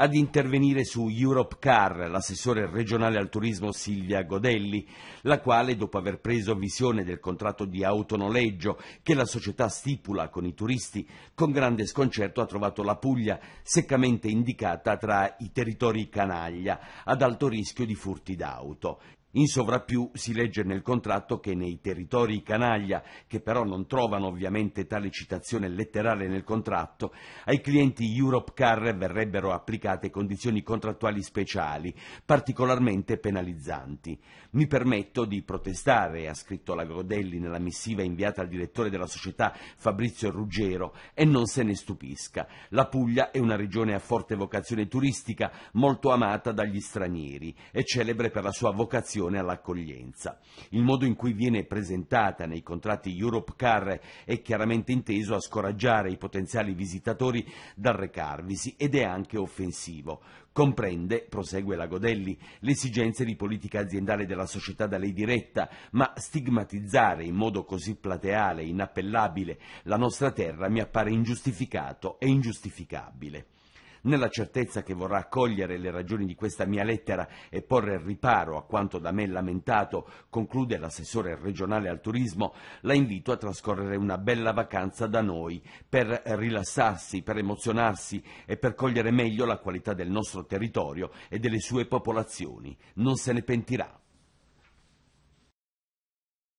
ad intervenire su Europe Car l'assessore regionale al turismo Silvia Godelli, la quale, dopo aver preso visione del contratto di autonoleggio che la società stipula con i turisti, con grande sconcerto ha trovato la Puglia seccamente indicata tra i territori canaglia, ad alto rischio di furti d'auto. In sovrappiù si legge nel contratto che nei territori canaglia, che però non trovano ovviamente tale citazione letterale nel contratto, ai clienti Europe Car verrebbero applicate condizioni contrattuali speciali, particolarmente penalizzanti. Mi permetto di protestare, ha scritto la Godelli nella missiva inviata al direttore della società Fabrizio Ruggero, e non se ne stupisca. La Puglia è una regione a forte vocazione turistica, molto amata dagli stranieri e celebre per la sua vocazione vocazione all'accoglienza. Il modo in cui viene presentata nei contratti Europcar è chiaramente inteso a scoraggiare i potenziali visitatori dal recarvisi ed è anche offensivo. Comprende, prosegue la Godelli, le esigenze di politica aziendale della società da lei diretta, ma stigmatizzare in modo così plateale e inappellabile la nostra terra mi appare ingiustificato e ingiustificabile nella certezza che vorrà accogliere le ragioni di questa mia lettera e porre riparo a quanto da me lamentato, conclude l'assessore regionale al turismo, la invito a trascorrere una bella vacanza da noi per rilassarsi, per emozionarsi e per cogliere meglio la qualità del nostro territorio e delle sue popolazioni. Non se ne pentirà.